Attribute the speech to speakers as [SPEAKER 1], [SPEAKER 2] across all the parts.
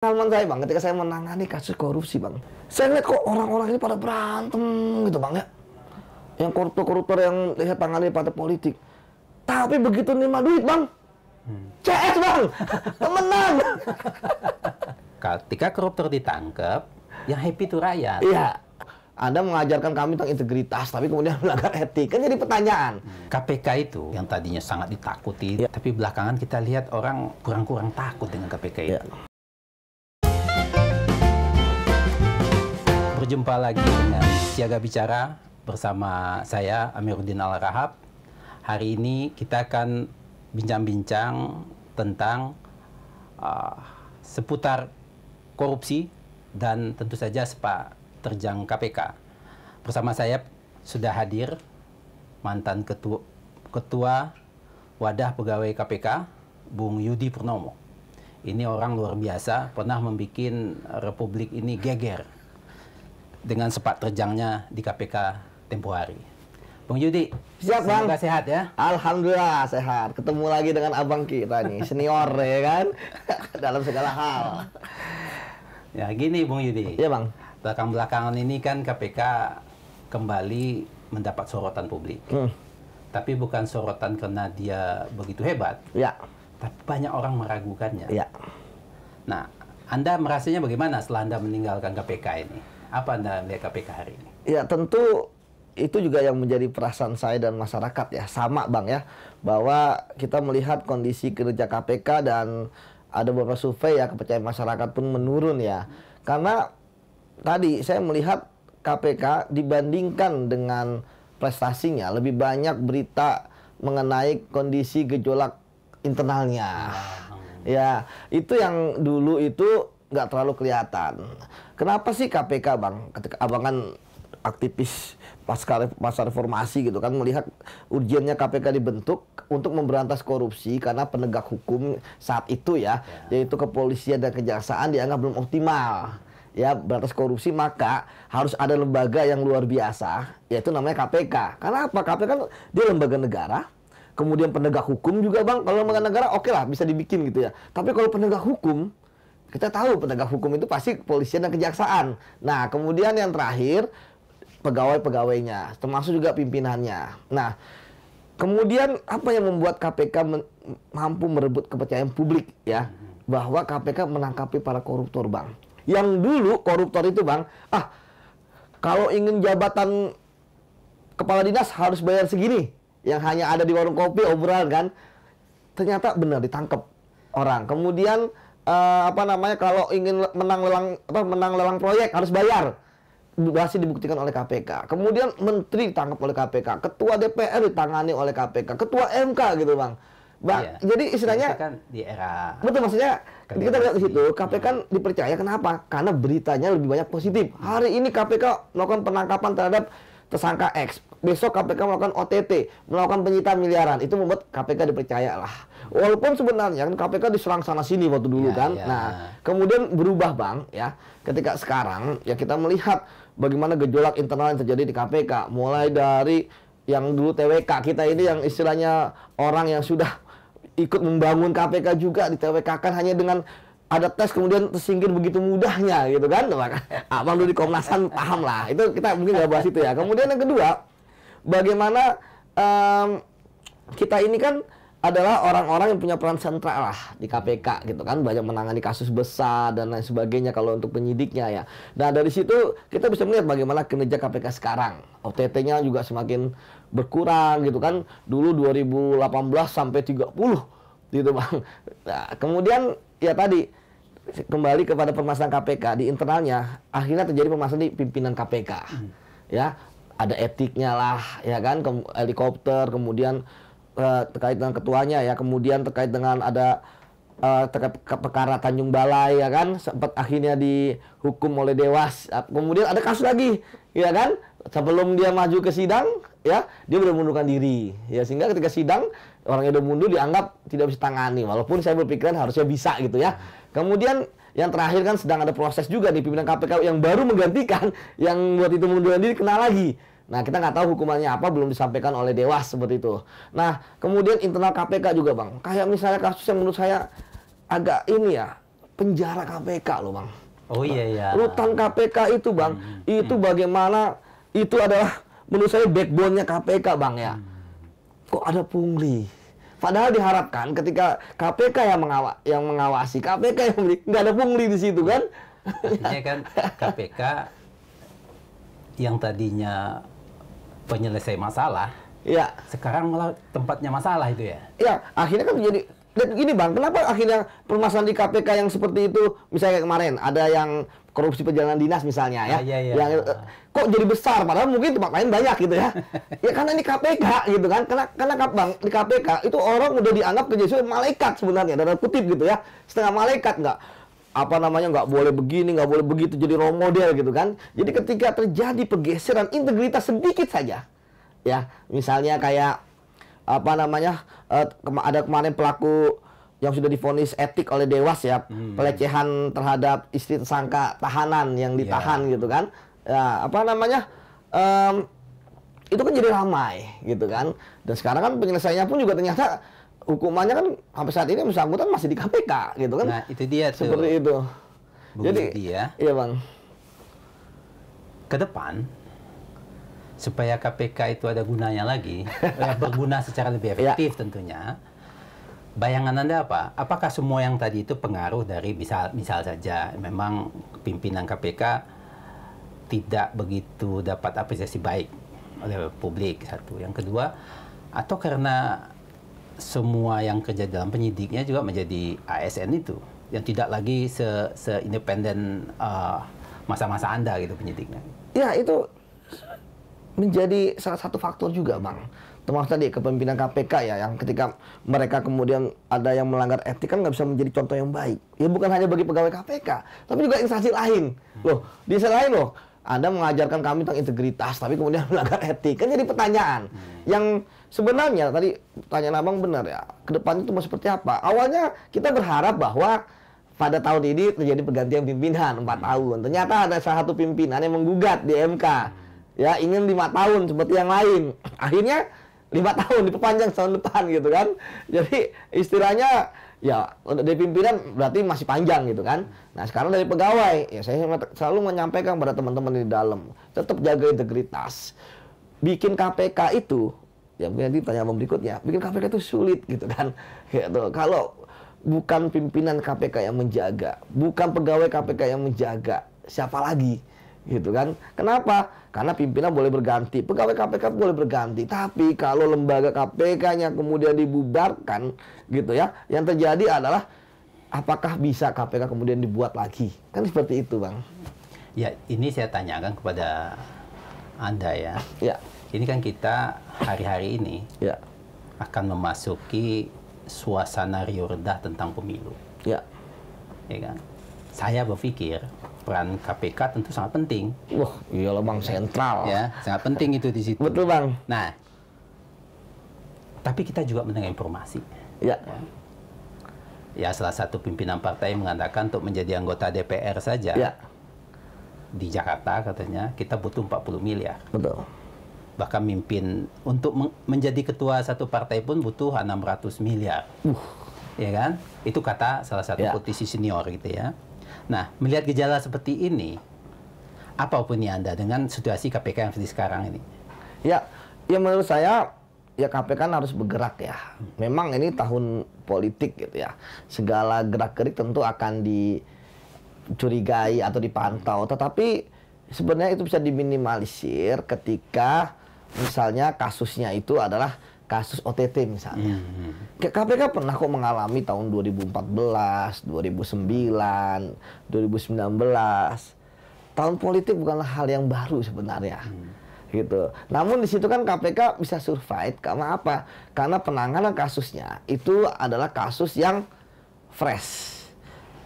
[SPEAKER 1] pengalaman saya bang ketika saya menangani kasus korupsi bang saya lihat kok orang-orang ini pada berantem gitu bang ya yang koruptor-koruptor yang lihat tangani pada politik tapi begitu nerima duit bang hmm. CS bang temenan
[SPEAKER 2] ketika koruptor ditangkap yang happy itu rakyat iya anda mengajarkan kami tentang integritas, tapi kemudian melanggar etik. Kan jadi pertanyaan. KPK hmm. itu yang tadinya sangat ditakuti, ya. tapi belakangan kita lihat orang kurang-kurang takut dengan KPK iya. itu. Ya. Berjumpa lagi dengan Siaga Bicara bersama saya Amiruddin Al-Rahab. Hari ini kita akan bincang-bincang tentang uh, seputar korupsi dan tentu saja sepak terjang KPK. Bersama saya sudah hadir mantan ketua, ketua Wadah Pegawai KPK, Bung Yudi Purnomo. Ini orang luar biasa, pernah membuat Republik ini geger dengan sepak terjangnya di KPK tempo hari.
[SPEAKER 1] Bung Yudi, siap bang. Semoga sehat ya. Alhamdulillah sehat. Ketemu lagi dengan abang kita nih, senior ya kan, dalam segala hal.
[SPEAKER 2] Ya gini Bung Yudi. Ya bang. Belakang-belakangan ini kan KPK kembali mendapat sorotan publik. Hmm. Tapi bukan sorotan karena dia begitu hebat. Ya. Tapi banyak orang meragukannya. Ya. Nah, Anda merasanya bagaimana setelah Anda meninggalkan KPK ini? Apa Anda melihat KPK hari ini?
[SPEAKER 1] Ya tentu itu juga yang menjadi perasaan saya dan masyarakat ya sama bang ya bahwa kita melihat kondisi kerja KPK dan ada beberapa survei ya kepercayaan masyarakat pun menurun ya karena tadi saya melihat KPK dibandingkan dengan prestasinya lebih banyak berita mengenai kondisi gejolak internalnya nah, nah. ya itu yang dulu itu nggak terlalu kelihatan. Kenapa sih KPK bang? Ketika abang kan aktivis pasca pasar reformasi gitu kan melihat urgennya KPK dibentuk untuk memberantas korupsi karena penegak hukum saat itu ya, ya. yaitu kepolisian dan kejaksaan dianggap belum optimal ya berantas korupsi maka harus ada lembaga yang luar biasa yaitu namanya KPK karena apa KPK kan dia lembaga negara kemudian penegak hukum juga bang kalau lembaga negara oke okay lah bisa dibikin gitu ya tapi kalau penegak hukum kita tahu penegak hukum itu pasti kepolisian dan kejaksaan. Nah, kemudian yang terakhir pegawai-pegawainya, termasuk juga pimpinannya. Nah, kemudian apa yang membuat KPK mampu merebut kepercayaan publik ya bahwa KPK menangkapi para koruptor, Bang. Yang dulu koruptor itu, Bang, ah kalau ingin jabatan kepala dinas harus bayar segini yang hanya ada di warung kopi obrolan kan. Ternyata benar ditangkap orang. Kemudian uh, apa namanya kalau ingin menang lelang apa menang lelang proyek harus bayar masih dibuktikan oleh KPK. Kemudian menteri ditangkap oleh KPK, ketua DPR ditangani oleh KPK, ketua MK gitu bang. Bang, iya. jadi istilahnya
[SPEAKER 2] kan di era
[SPEAKER 1] betul maksudnya Kedewasi. kita lihat di situ KPK kan dipercaya kenapa? Karena beritanya lebih banyak positif. Hari ini KPK melakukan penangkapan terhadap tersangka X, besok KPK melakukan OTT, melakukan penyitaan miliaran. Itu membuat KPK dipercaya lah Walaupun sebenarnya kan KPK diserang sana sini waktu dulu ya, kan. Ya. Nah, kemudian berubah Bang ya. Ketika sekarang ya kita melihat bagaimana gejolak internal yang terjadi di KPK mulai dari yang dulu TWK kita ini yang istilahnya orang yang sudah ikut membangun KPK juga di TWK kan hanya dengan ada tes kemudian tersingkir begitu mudahnya gitu kan, nah, kan? abang dulu di Komnasan paham lah itu kita mungkin nggak bahas itu ya kemudian yang kedua bagaimana um, kita ini kan adalah orang-orang yang punya peran sentral lah di KPK gitu kan banyak menangani kasus besar dan lain sebagainya kalau untuk penyidiknya ya. Nah dari situ kita bisa melihat bagaimana kinerja KPK sekarang. OTT-nya juga semakin berkurang gitu kan. Dulu 2018 sampai 30 gitu bang. Nah, kemudian ya tadi kembali kepada permasalahan KPK di internalnya akhirnya terjadi permasalahan di pimpinan KPK. Hmm. Ya, ada etiknya lah ya kan helikopter kemudian Eh, terkait dengan ketuanya ya kemudian terkait dengan ada uh, terkait perkara Tanjung Balai ya kan sempat akhirnya dihukum oleh dewas kemudian ada kasus lagi ya kan sebelum dia maju ke sidang ya dia sudah mundurkan diri ya sehingga ketika sidang orang yang sudah mundur dianggap tidak bisa tangani walaupun saya berpikiran harusnya bisa gitu ya kemudian yang terakhir kan sedang ada proses juga di pimpinan KPK yang baru menggantikan yang buat itu mundurkan diri kena lagi Nah, kita nggak tahu hukumannya apa, belum disampaikan oleh Dewas seperti itu. Nah, kemudian internal KPK juga, Bang. Kayak misalnya kasus yang menurut saya agak ini ya, penjara KPK loh, Bang. Oh iya iya. Rutan KPK itu, Bang, hmm. itu hmm. bagaimana itu adalah menurut saya backbone-nya KPK, Bang ya. Hmm. Kok ada pungli? Padahal diharapkan ketika KPK yang mengawa yang mengawasi, KPK yang nggak ada pungli di situ kan? Artinya kan
[SPEAKER 2] KPK yang tadinya penyelesai masalah. Iya. Sekarang malah tempatnya masalah itu ya. Iya,
[SPEAKER 1] akhirnya kan menjadi dan gini Bang, kenapa akhirnya permasalahan di KPK yang seperti itu misalnya kemarin ada yang korupsi perjalanan dinas misalnya ya, ah, iya, iya. yang eh, kok jadi besar padahal mungkin tempat lain banyak gitu ya ya karena ini KPK gitu kan karena karena bang di KPK itu orang udah dianggap kejadian malaikat sebenarnya dalam kutip gitu ya setengah malaikat nggak apa namanya nggak boleh begini nggak boleh begitu jadi role model gitu kan jadi ketika terjadi pergeseran integritas sedikit saja ya misalnya kayak apa namanya eh, ada kemarin pelaku yang sudah difonis etik oleh dewas ya hmm. pelecehan terhadap istri tersangka tahanan yang iya. ditahan yeah. gitu kan ya, apa namanya um, itu kan jadi ramai gitu kan dan sekarang kan penyelesaiannya pun juga ternyata hukumannya kan sampai saat ini yang bersangkutan masih di KPK gitu kan. Nah, itu dia tuh. Seperti itu.
[SPEAKER 2] Jadi dia.
[SPEAKER 1] Iya, Bang. Ke depan
[SPEAKER 2] supaya KPK itu ada gunanya lagi, eh, berguna secara lebih iya. efektif ya. tentunya. Bayangan Anda apa? Apakah semua yang tadi itu pengaruh dari misal misal saja memang pimpinan KPK tidak begitu dapat apresiasi baik oleh publik satu. Yang kedua, atau karena semua yang kerja dalam penyidiknya juga menjadi ASN itu yang tidak lagi se, -se independen uh, masa-masa anda gitu penyidiknya.
[SPEAKER 1] Ya itu menjadi salah satu faktor juga bang termasuk tadi kepemimpinan KPK ya yang ketika mereka kemudian ada yang melanggar etik kan nggak bisa menjadi contoh yang baik ya bukan hanya bagi pegawai KPK tapi juga instansi lain loh di instansi lain loh anda mengajarkan kami tentang integritas tapi kemudian melanggar etik kan jadi pertanyaan hmm. yang Sebenarnya tadi tanya Abang benar ya, ke depan itu mau seperti apa? Awalnya kita berharap bahwa pada tahun ini terjadi pergantian pimpinan empat tahun. Ternyata ada salah satu pimpinan yang menggugat di MK. Ya, ingin lima tahun seperti yang lain. Akhirnya lima tahun diperpanjang tahun depan gitu kan. Jadi istilahnya ya dari pimpinan berarti masih panjang gitu kan. Nah sekarang dari pegawai ya saya selalu menyampaikan pada teman-teman di dalam tetap jaga integritas. Bikin KPK itu Ya mungkin nanti tanya berikutnya, bikin KPK itu sulit gitu kan. Gitu. Kalau bukan pimpinan KPK yang menjaga, bukan pegawai KPK yang menjaga, siapa lagi? Gitu kan? Kenapa? Karena pimpinan boleh berganti, pegawai KPK boleh berganti, tapi kalau lembaga KPK-nya kemudian dibubarkan, gitu ya, yang terjadi adalah apakah bisa KPK kemudian dibuat lagi? Kan seperti itu, Bang.
[SPEAKER 2] Ya, ini saya tanyakan kepada Anda ya. Ya ini kan kita hari-hari ini ya. akan memasuki suasana riuh rendah tentang pemilu. Ya. Ya kan? Saya berpikir peran KPK tentu sangat penting. Wah, loh Bang, sentral. Ya, sangat penting itu di situ. Betul, Bang. Nah, tapi kita juga mendengar informasi. ya. Ya, ya salah satu pimpinan partai mengatakan untuk menjadi anggota DPR saja. Ya. Di Jakarta katanya kita butuh 40 miliar. Betul bahkan mimpin untuk menjadi ketua satu partai pun butuh 600 miliar. Uh. Ya kan? Itu kata salah satu yeah. politisi senior gitu ya. Nah, melihat gejala seperti ini apa opini Anda dengan situasi KPK yang seperti sekarang ini?
[SPEAKER 1] Ya, ya menurut saya ya KPK kan harus bergerak ya. Memang ini tahun politik gitu ya. Segala gerak-gerik tentu akan dicurigai atau dipantau. Tetapi sebenarnya itu bisa diminimalisir ketika misalnya kasusnya itu adalah kasus OTT misalnya. Hmm. Iya, iya. KPK pernah kok mengalami tahun 2014, 2009, 2019. Tahun politik bukanlah hal yang baru sebenarnya. Hmm. Gitu. Namun di situ kan KPK bisa survive karena apa? Karena penanganan kasusnya itu adalah kasus yang fresh.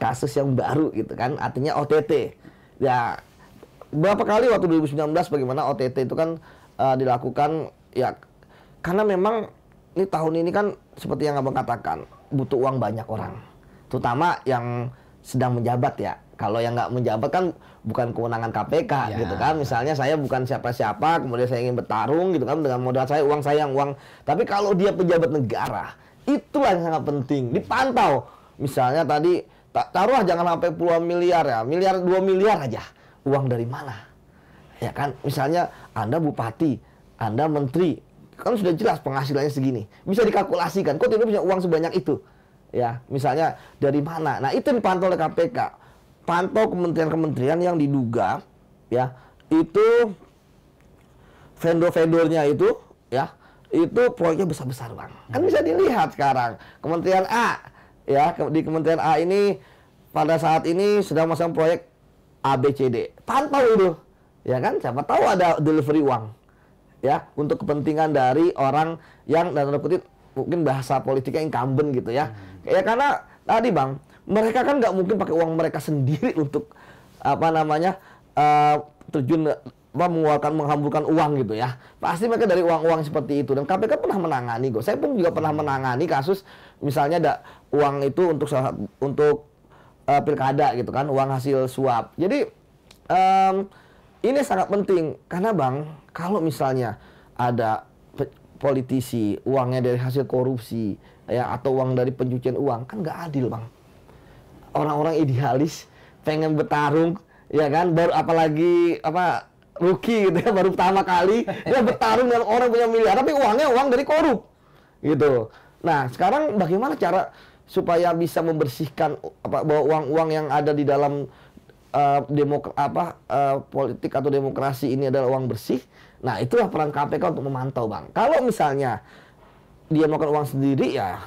[SPEAKER 1] Kasus yang baru gitu kan, artinya OTT. Ya berapa kali waktu 2019 bagaimana OTT itu kan uh, dilakukan ya karena memang ini tahun ini kan seperti yang abang katakan butuh uang banyak orang, terutama yang sedang menjabat ya. Kalau yang nggak menjabat kan bukan kewenangan KPK ya. gitu kan. Misalnya saya bukan siapa-siapa, kemudian saya ingin bertarung gitu kan dengan modal saya, uang saya, yang uang. Tapi kalau dia pejabat negara, itu yang sangat penting. Dipantau. Misalnya tadi taruh jangan sampai puluhan miliar ya, miliar dua miliar aja. Uang dari mana? Ya kan, misalnya Anda bupati, Anda menteri, kan sudah jelas penghasilannya segini. Bisa dikalkulasikan, kok tidak punya uang sebanyak itu? Ya, misalnya dari mana? Nah, itu dipantau oleh KPK. Pantau kementerian-kementerian yang diduga ya, itu vendor-vendornya itu ya, itu proyeknya besar-besar, Bang. Kan bisa dilihat sekarang. Kementerian A ya, di Kementerian A ini pada saat ini sedang masang proyek ABCD. Pantau itu ya kan siapa tahu ada delivery uang ya untuk kepentingan dari orang yang dan mungkin bahasa politiknya incumbent gitu ya hmm. ya karena tadi bang mereka kan nggak mungkin pakai uang mereka sendiri untuk apa namanya uh, terjun apa, mengeluarkan menghamburkan uang gitu ya pasti mereka dari uang-uang seperti itu dan KPK pernah menangani kok saya pun juga pernah hmm. menangani kasus misalnya ada uang itu untuk untuk uh, pilkada gitu kan uang hasil suap jadi um, ini sangat penting karena Bang, kalau misalnya ada politisi uangnya dari hasil korupsi ya atau uang dari pencucian uang kan nggak adil, Bang. Orang-orang idealis pengen bertarung ya kan baru apalagi apa rookie gitu ya baru pertama kali dia bertarung dengan orang punya miliar tapi uangnya uang dari korup gitu. Nah, sekarang bagaimana cara supaya bisa membersihkan apa bahwa uang-uang yang ada di dalam Eh, demok apa uh, politik atau demokrasi ini adalah uang bersih. Nah, itulah peran KPK untuk memantau, Bang. Kalau misalnya dia melakukan uang sendiri ya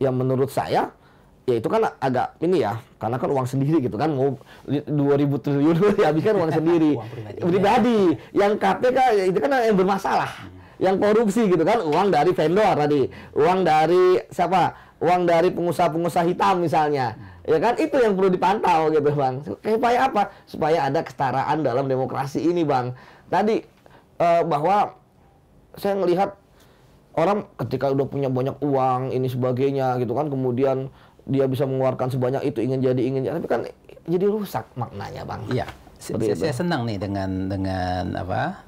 [SPEAKER 1] yang menurut saya ya itu kan agak ini ya karena kan uang sendiri gitu kan mau 2000 triliun dihabiskan uang sendiri uang pribadi, pribadi. Ya. yang KPK itu kan yang bermasalah hmm. yang korupsi gitu kan uang dari vendor tadi uang dari siapa uang dari pengusaha-pengusaha hitam misalnya hmm ya kan itu yang perlu dipantau gitu bang supaya apa supaya ada kesetaraan dalam demokrasi ini bang tadi eh, bahwa saya melihat orang ketika udah punya banyak uang ini sebagainya gitu kan kemudian dia bisa mengeluarkan sebanyak itu ingin jadi ingin jadi tapi kan jadi rusak maknanya bang iya saya, saya
[SPEAKER 2] senang nih dengan dengan apa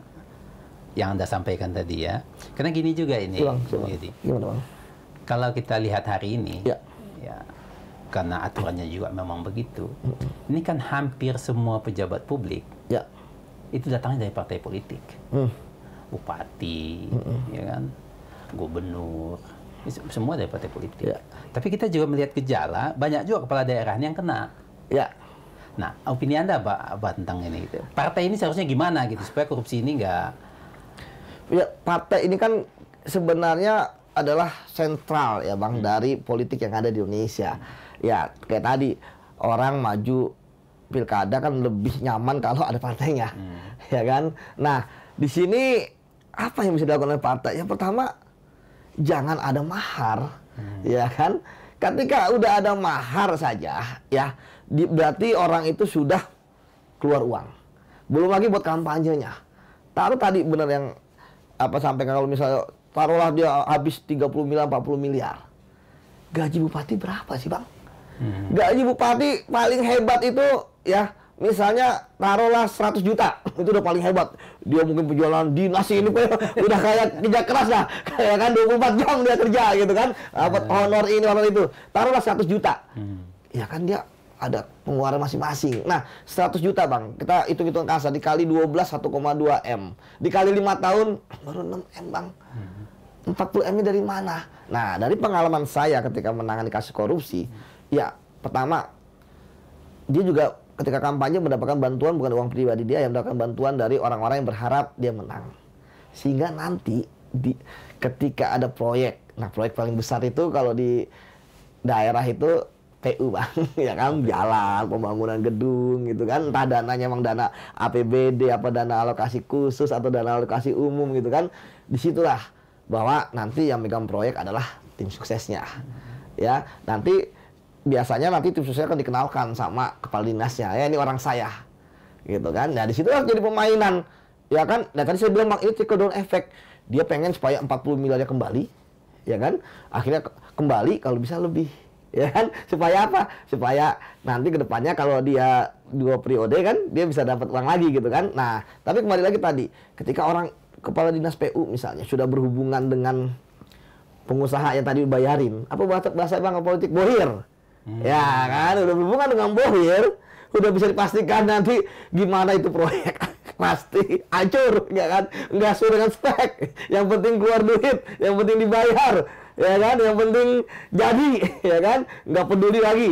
[SPEAKER 2] yang anda sampaikan tadi ya karena gini juga ini bang, bang. Gini. Gimana, bang? kalau kita lihat hari ini ya, ya karena aturannya juga memang begitu. Ini kan hampir semua pejabat publik ya. itu datangnya dari partai politik, hmm. bupati, hmm. ya kan, gubernur, semua dari partai politik. Ya. Tapi kita juga melihat gejala banyak juga kepala daerahnya yang kena. Ya. Nah, opini anda apa, apa tentang ini? Gitu? Partai ini seharusnya gimana gitu supaya korupsi ini enggak?
[SPEAKER 1] Ya, partai ini kan sebenarnya adalah sentral ya bang hmm. dari politik yang ada di Indonesia. Hmm ya kayak tadi orang maju pilkada kan lebih nyaman kalau ada partainya, hmm. ya kan? Nah, di sini apa yang bisa dilakukan oleh partai? Yang pertama, jangan ada mahar, hmm. ya kan? Ketika udah ada mahar saja, ya, di, berarti orang itu sudah keluar uang. Belum lagi buat kampanyenya. Taruh tadi benar yang apa sampaikan kalau misalnya taruhlah dia habis 30 miliar, 40 miliar. Gaji bupati berapa sih, Bang? Hmm. Gaji bupati paling hebat itu ya misalnya taruhlah 100 juta itu udah paling hebat dia mungkin penjualan di nasi ini udah kayak kerja keras lah kayak kan 24 jam dia kerja gitu kan dapat hmm. honor ini honor itu taruhlah 100 juta hmm. ya kan dia ada pengeluaran masing-masing. Nah, 100 juta bang, kita hitung-hitung kasar dikali 12 1,2 m, dikali 5 tahun baru 6 m bang. 40 hmm. m dari mana? Nah, dari pengalaman saya ketika menangani kasus korupsi, hmm. Ya, pertama dia juga ketika kampanye mendapatkan bantuan bukan uang pribadi dia yang mendapatkan bantuan dari orang-orang yang berharap dia menang. Sehingga nanti di ketika ada proyek, nah proyek paling besar itu kalau di daerah itu PU bang, ya kan jalan, pembangunan gedung gitu kan, entah dananya emang dana APBD apa dana alokasi khusus atau dana alokasi umum gitu kan, disitulah bahwa nanti yang megang proyek adalah tim suksesnya, ya nanti biasanya nanti tim suksesnya akan dikenalkan sama kepala dinasnya ya ini orang saya gitu kan nah disitu jadi pemainan ya kan nah tadi saya bilang ini trickle down effect dia pengen supaya 40 miliarnya kembali ya kan akhirnya kembali kalau bisa lebih ya kan supaya apa supaya nanti kedepannya kalau dia dua periode kan dia bisa dapat uang lagi gitu kan nah tapi kembali lagi tadi ketika orang kepala dinas PU misalnya sudah berhubungan dengan pengusaha yang tadi bayarin apa bahasa bahasa bang politik bohir Hmm. Ya kan, udah berhubungan dengan bohir, udah bisa dipastikan nanti gimana itu proyek. Pasti hancur, ya kan? Enggak sesuai dengan spek. Yang penting keluar duit, yang penting dibayar, ya kan? Yang penting jadi, ya kan? Enggak peduli lagi.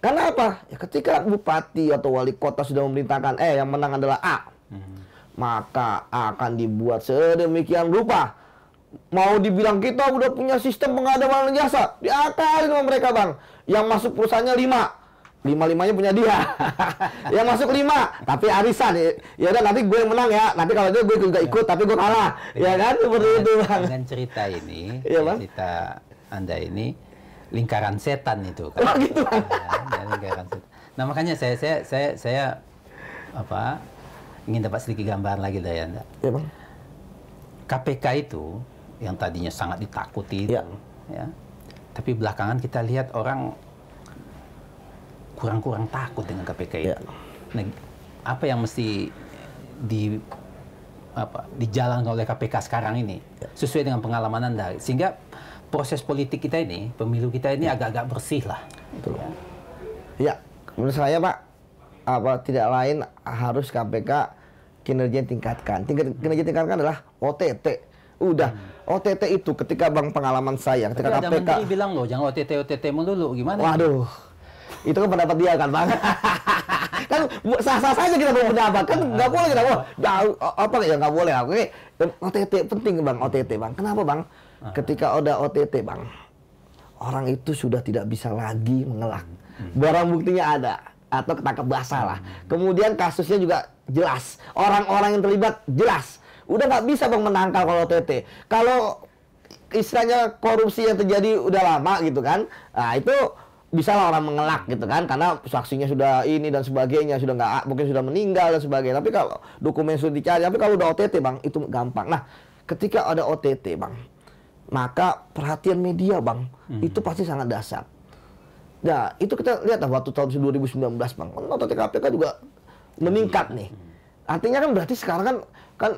[SPEAKER 1] Karena apa? Ya ketika bupati atau wali kota sudah memerintahkan, eh yang menang adalah A, hmm. maka A akan dibuat sedemikian rupa mau dibilang kita udah punya sistem pengadaan jasa diakalin sama mereka bang yang masuk perusahaannya lima lima limanya punya dia yang masuk lima tapi arisan ya udah nanti gue yang menang ya nanti kalau itu gue juga iya. ikut tapi gue kalah ya, ya kan seperti dengan, itu bang
[SPEAKER 2] dengan cerita ini iya, ya, bang? cerita anda ini lingkaran setan itu kan oh, gitu bang. Ya, lingkaran setan nah makanya saya saya saya saya apa ingin dapat sedikit gambaran lagi dari anda ya bang KPK itu yang tadinya sangat ditakuti itu, ya. ya. Tapi belakangan kita lihat orang kurang-kurang takut dengan KPK ya. itu. Ya. Nah, apa yang mesti di apa dijalankan oleh KPK sekarang ini ya. sesuai dengan pengalaman Anda sehingga proses politik kita ini, pemilu kita ini ya. agak-agak ya. bersih lah.
[SPEAKER 1] Betul. Ya. ya, menurut saya Pak, apa tidak lain harus KPK kinerja tingkatkan. Tingkat kinerja tingkatkan adalah OTT Udah. OTT itu ketika Bang pengalaman saya, ketika Tapi KPK. Ada
[SPEAKER 2] bilang loh, jangan
[SPEAKER 1] OTT OTT melulu gimana? Waduh. Itu kan pendapat dia kan, Bang. kan sah-sah saja kita berpendapat kan ah. nggak boleh kita wah apa ya nggak boleh oke OTT penting bang OTT bang kenapa bang ah. ketika ada OTT bang orang itu sudah tidak bisa lagi mengelak hmm. barang buktinya ada atau ketangkep basah lah hmm. kemudian kasusnya juga jelas orang-orang yang terlibat jelas Udah nggak bisa bang menangkal kalau OTT. Kalau istilahnya korupsi yang terjadi udah lama gitu kan, nah itu bisa lah orang mengelak gitu kan karena saksinya sudah ini dan sebagainya sudah nggak mungkin sudah meninggal dan sebagainya tapi kalau dokumen sudah dicari tapi kalau udah OTT bang itu gampang nah ketika ada OTT bang maka perhatian media bang hmm. itu pasti sangat dasar nah itu kita lihat lah waktu tahun 2019 bang OTT KPK juga meningkat nih hmm. artinya kan berarti sekarang kan kan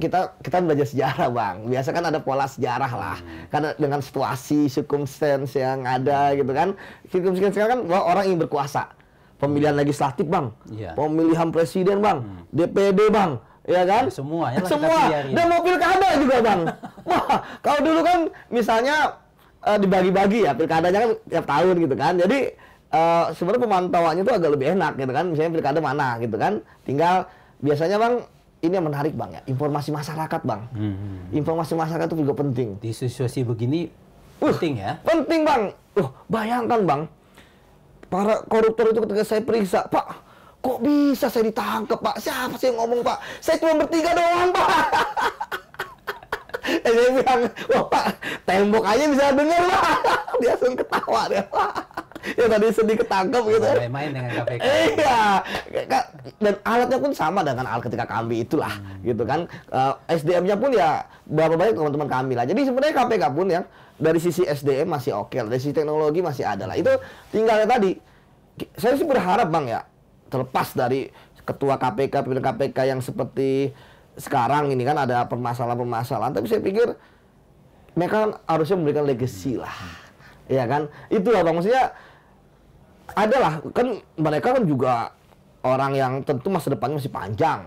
[SPEAKER 1] kita kita belajar sejarah bang biasa kan ada pola sejarah lah hmm. karena dengan situasi circumstance yang ada gitu kan circumstance sekarang kan bahwa orang yang berkuasa pemilihan hmm. legislatif bang yeah. pemilihan presiden bang hmm. DPD bang iya kan? ya kan nah, semua ya semua dan mobil pilkada juga bang wah kalau dulu kan misalnya uh, dibagi-bagi ya pilkadanya kan tiap tahun gitu kan jadi uh, sebenarnya pemantauannya tuh agak lebih enak gitu kan misalnya pilkada mana gitu kan tinggal biasanya bang ini yang menarik bang ya informasi masyarakat bang hmm, hmm, hmm. informasi masyarakat itu juga penting di situasi begini uh, penting ya penting bang uh, bayangkan bang para koruptor itu ketika saya periksa pak kok bisa saya ditangkap pak siapa sih yang ngomong pak saya cuma bertiga doang pak eh, saya bilang wah pak tembok aja bisa denger pak dia langsung ketawa dia pak ya tadi sedih ketangkep gitu. Main-main dengan KPK. Iya. Dan alatnya pun sama dengan alat ketika kami itulah hmm. gitu kan. Uh, eh, SDM-nya pun ya berapa banyak teman-teman kami lah. Jadi sebenarnya KPK pun yang dari sisi SDM masih oke okay, dari sisi teknologi masih ada lah. Itu tinggalnya tadi saya sih berharap Bang ya terlepas dari ketua KPK, pimpinan KPK yang seperti sekarang ini kan ada permasalahan-permasalahan tapi saya pikir mereka harusnya memberikan legacy lah. Hmm. Iya kan? Itulah Bang maksudnya adalah kan mereka kan juga orang yang tentu masa depannya masih panjang.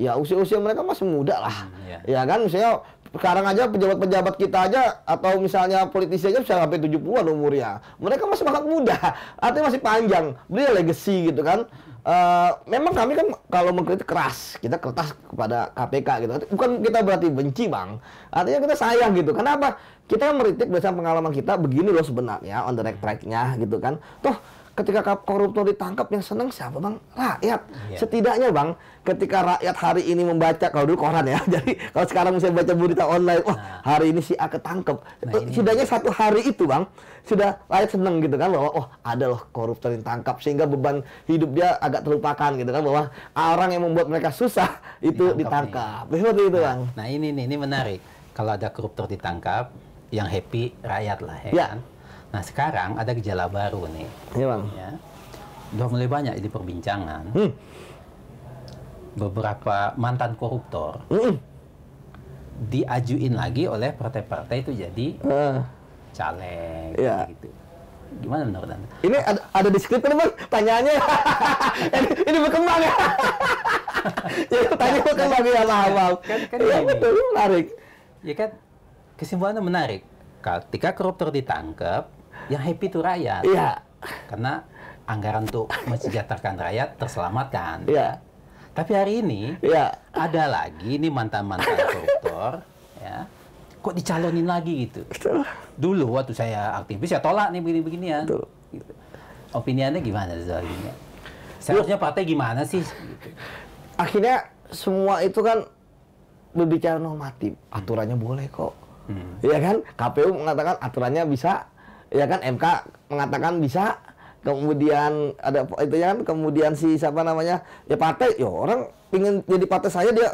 [SPEAKER 1] Ya usia-usia mereka masih muda lah. Hmm, yeah. Ya kan misalnya sekarang aja pejabat-pejabat kita aja atau misalnya politisi aja bisa sampai 70-an umurnya. Mereka masih sangat muda, artinya masih panjang. Beliau legacy gitu kan. Uh, memang kami kan kalau mengkritik keras, kita kertas kepada KPK gitu. Bukan kita berarti benci, Bang. Artinya kita sayang gitu. Kenapa? Kita meritik berdasarkan pengalaman kita begini loh sebenarnya on the right track-nya gitu kan. Toh ketika koruptor ditangkap yang senang siapa bang rakyat yeah. setidaknya bang ketika rakyat hari ini membaca kalau dulu koran ya jadi kalau sekarang saya baca berita online wah oh, hari ini si A ketangkep nah, setidaknya satu hari itu bang sudah rakyat seneng gitu kan bahwa oh ada loh koruptor yang tangkap sehingga beban hidup dia agak terlupakan gitu kan bahwa orang yang membuat mereka susah itu ditangkap, ditangkap. seperti itu nah, bang
[SPEAKER 2] nah ini nih ini menarik kalau ada koruptor ditangkap yang happy rakyat lah ya, ya. kan Nah sekarang ada gejala baru nih. Iya bang. Ya, udah mulai banyak ini perbincangan. Hmm. Beberapa mantan koruptor hmm. diajuin lagi oleh partai-partai itu jadi uh. caleg yeah. gitu. Gimana menurut Anda? Ini ada, ada di skrip ini bang? Tanyaannya. ini, ini berkembang ya? ya, tanya iya, berkembang ya, lah kan, Kan, iya, kan, ya, betul, menarik. Ya kan, kesimpulannya menarik ketika koruptor ditangkap yang happy itu rakyat. Iya. Karena anggaran untuk mensejahterakan rakyat terselamatkan. Iya. Tapi hari ini ya. ada lagi ini mantan-mantan koruptor ya. Kok dicalonin lagi gitu? Dulu waktu saya aktivis ya tolak nih begini-beginian. Gitu. Opiniannya gimana ini? Seharusnya partai gimana
[SPEAKER 1] sih? Gitu. Akhirnya semua itu kan berbicara normatif. Aturannya boleh kok. Hmm. Ya kan? KPU mengatakan aturannya bisa ya kan MK mengatakan bisa kemudian ada itu ya kan kemudian si siapa namanya ya partai ya orang ingin jadi partai saya dia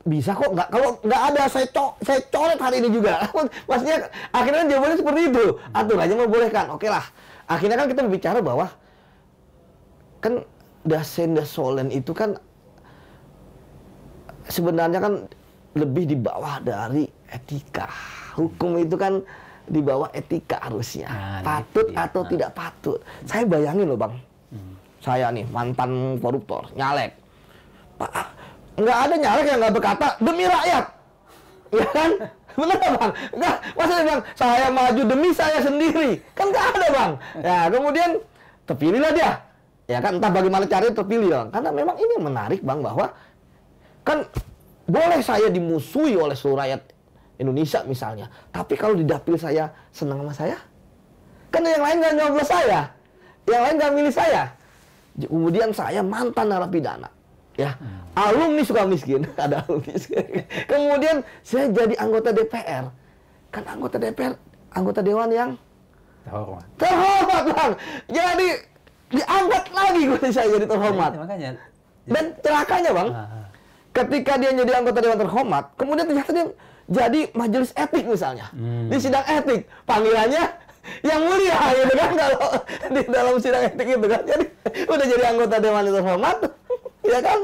[SPEAKER 1] bisa kok nggak kalau nggak ada saya co saya coret hari ini juga maksudnya akhirnya jawabannya seperti itu aturannya membolehkan oke lah akhirnya kan kita bicara bahwa kan dasen dasolen itu kan sebenarnya kan lebih di bawah dari etika hukum itu kan di bawah etika harusnya. Nah, patut nah, atau nah. tidak patut. Saya bayangin loh bang, hmm. saya nih mantan koruptor, nyalek. Pak, nggak ada nyalek yang nggak berkata demi rakyat, ya kan? benar gak bang? Nggak, maksudnya bang, saya maju demi saya sendiri, kan nggak ada bang. Ya kemudian terpilihlah dia, ya kan? Entah bagaimana caranya terpilih bang. Karena memang ini menarik bang bahwa kan boleh saya dimusuhi oleh seluruh rakyat Indonesia misalnya. Tapi kalau di dapil saya senang sama saya, kan yang lain gak nyoblos saya, yang lain gak milih saya. Kemudian saya mantan narapidana, ya hmm. alumni suka miskin, ada alumni. Kemudian saya jadi anggota DPR, kan anggota DPR, anggota dewan yang terhormat, terhormat bang. Jadi diangkat lagi gue saya jadi terhormat. Ya, makanya. Dan celakanya bang, ah, ah. ketika dia jadi anggota dewan terhormat, kemudian ternyata dia jadi majelis etik misalnya hmm. di sidang etik panggilannya yang mulia gitu kan kalau di dalam sidang etik itu kan jadi udah jadi anggota dewan itu hormat ya kan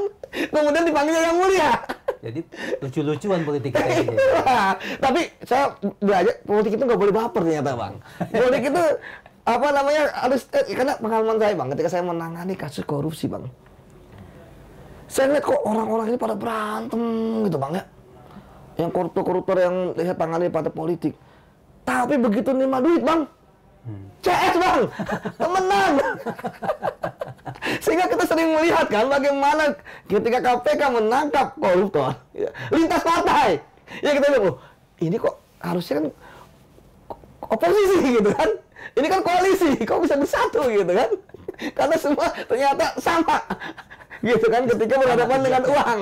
[SPEAKER 1] kemudian dipanggilnya yang mulia
[SPEAKER 2] jadi lucu-lucuan politik kayak gitu.
[SPEAKER 1] tapi saya belajar politik itu nggak boleh baper ternyata bang politik itu apa namanya harus eh, karena pengalaman saya bang ketika saya menangani kasus korupsi bang saya lihat kok orang-orang ini pada berantem gitu bang ya yang koruptor-koruptor yang lihat tangannya pada politik. Tapi begitu nerima duit, Bang. Hmm. CS, Bang. Temenan. Sehingga kita sering melihat kan bagaimana ketika KPK menangkap koruptor ya, lintas partai. Ya kita bilang, oh, ini kok harusnya kan oposisi gitu kan. Ini kan koalisi, kok bisa bersatu gitu kan? Karena semua ternyata sama gitu kan ketika berhadapan dengan uang.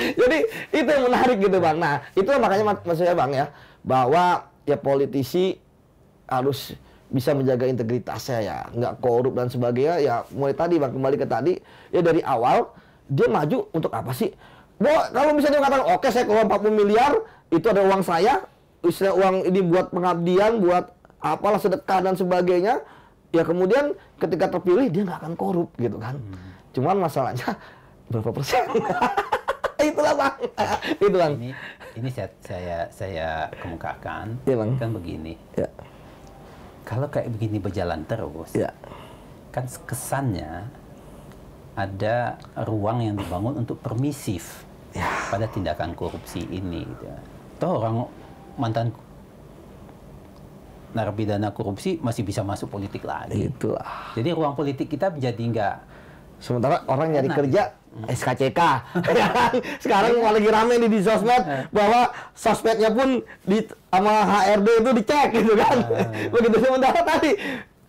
[SPEAKER 1] Jadi itu yang menarik gitu bang. Nah itu makanya mak maksudnya bang ya bahwa ya politisi harus bisa menjaga integritasnya ya, nggak korup dan sebagainya. Ya mulai tadi bang kembali ke tadi ya dari awal dia maju untuk apa sih? Bahwa kalau misalnya dia mengatakan oke okay, saya keluar 40 miliar itu ada uang saya, istilah uang ini buat pengabdian, buat apalah sedekah dan sebagainya, ya kemudian ketika terpilih dia nggak akan korup gitu kan. Hmm. Cuman masalahnya berapa persen? itulah bang itu bang ini ini saya
[SPEAKER 2] saya saya kemukakan ya, bang. kan begini ya. kalau kayak begini berjalan terus ya. kan kesannya ada ruang yang dibangun untuk permisif ya. pada tindakan korupsi ini gitu. toh orang mantan narapidana korupsi masih bisa masuk politik lagi. Itulah. Jadi ruang politik kita menjadi nggak. Sementara orang nyari kerja SKCK. Sekarang malah iya. lagi rame di, di sosmed
[SPEAKER 1] eh. bahwa sosmednya pun di sama HRD itu dicek gitu kan. Eh. Begitu sementara tadi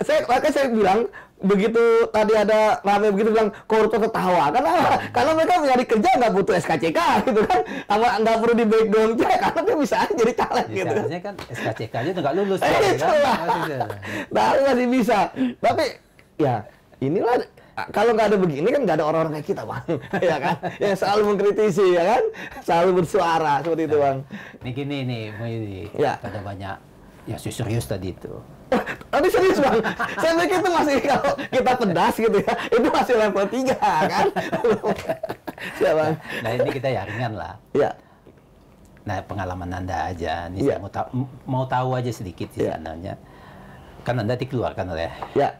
[SPEAKER 1] saya makanya saya bilang begitu tadi ada rame begitu bilang koruptor tertawa karena eh. karena mereka nyari kerja nggak butuh SKCK gitu kan sama nggak perlu di background cek karena dia bisa aja jadi caleg gitu kan, skck SKCK aja nggak lulus eh, gitu kan? nah, masih bisa tapi ya inilah kalau nggak ada begini kan nggak ada orang-orang kayak kita bang ya kan yang selalu mengkritisi ya kan selalu bersuara seperti nah, itu bang
[SPEAKER 2] ini gini nih Muhyidi ya. ada banyak
[SPEAKER 1] ya serius tadi itu
[SPEAKER 2] tapi serius bang, saya pikir itu masih kalau kita pedas gitu ya, itu masih level tiga, kan. ya bang. Nah ini kita yaringan lah. Ya. Nah pengalaman anda aja, nih ya. mau, ta mau tahu aja sedikit sih ya. Kan anda dikeluarkan oleh ya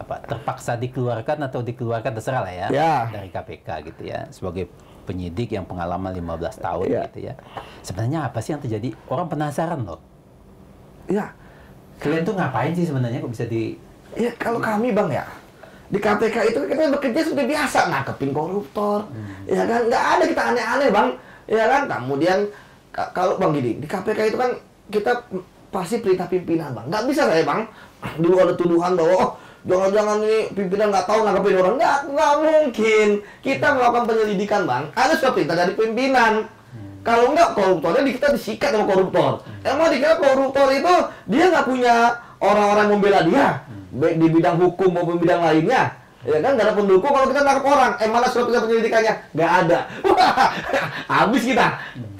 [SPEAKER 2] apa terpaksa dikeluarkan atau dikeluarkan terserah lah ya, ya dari KPK gitu ya sebagai penyidik yang pengalaman 15 tahun ya. gitu ya. Sebenarnya apa sih yang terjadi? Orang penasaran loh. Ya. Kalian
[SPEAKER 1] tuh ngapain sih sebenarnya kok bisa di Ya kalau kami Bang ya, di KPK itu kita bekerja sudah biasa nangkepin koruptor. Hmm. Ya kan nggak ada kita aneh-aneh Bang. Ya kan kemudian kalau Bang gini, di KPK itu kan kita pasti perintah pimpinan Bang. Nggak bisa ya Bang dulu ada tuduhan bahwa oh, Jangan-jangan ini pimpinan nggak tahu nangkepin orang nggak nggak mungkin. Kita melakukan penyelidikan bang, ada surat perintah dari pimpinan. Kalau nggak koruptornya kita disikat sama koruptor. Emang dikira koruptor itu dia nggak punya orang-orang membela dia, baik di bidang hukum maupun bidang lainnya. Ya kan, nggak ada pendukung kalau kita nangkep orang. Eh, mana surat perintah penyelidikannya? Nggak ada. Wah, habis kita.